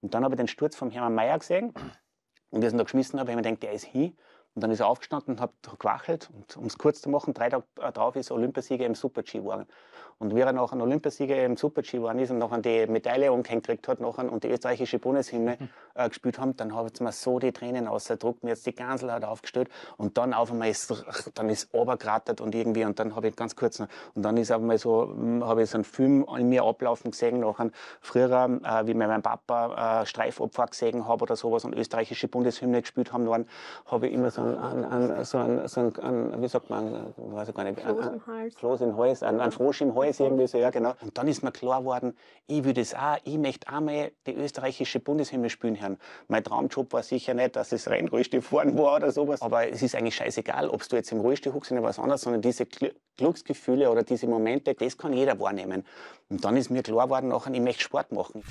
Und dann habe ich den Sturz vom Hermann Meyer gesehen. Und wie ich ihn da geschmissen habe, habe ich mir gedacht, der ist hin. Und dann ist er aufgestanden und hat gewachelt. Und um es kurz zu machen, drei Tage äh, drauf ist Olympiasieger im Super-G geworden. Und wie er noch ein Olympiasieger im Super-G geworden ist und nachher die Medaille umgehängt hat nachher und die österreichische Bundeshymne mhm. äh, gespielt haben, dann habe ich mir so die Tränen ausgedruckt. und jetzt die Gansel hat aufgestellt und dann auf einmal ist, dann ist obergrattet und irgendwie und dann habe ich ganz kurz noch, und dann ist einmal so, hm, habe ich so einen Film in mir ablaufen gesehen nachher, früher, äh, wie mir mein Papa äh, Streifopfer gesehen habe oder sowas und österreichische Bundeshymne gespielt haben, habe ich immer so so ein, an, an, so ein, so ein an, wie sagt man, weiß ich gar nicht. Kloß im Hals. im Hals, ein, ein Frosch im Hals irgendwie so, ja genau. Und dann ist mir klar geworden, ich will das auch, ich möchte einmal die österreichische Bundeshymne spielen hören. Mein Traumjob war sicher nicht, dass es Rennrüste fahren war oder sowas, aber es ist eigentlich scheißegal, ob du jetzt im Rollstuhl hockst oder was anderes, sondern diese Glücksgefühle oder diese Momente, das kann jeder wahrnehmen. Und dann ist mir klar geworden, nachher, ich möchte Sport machen.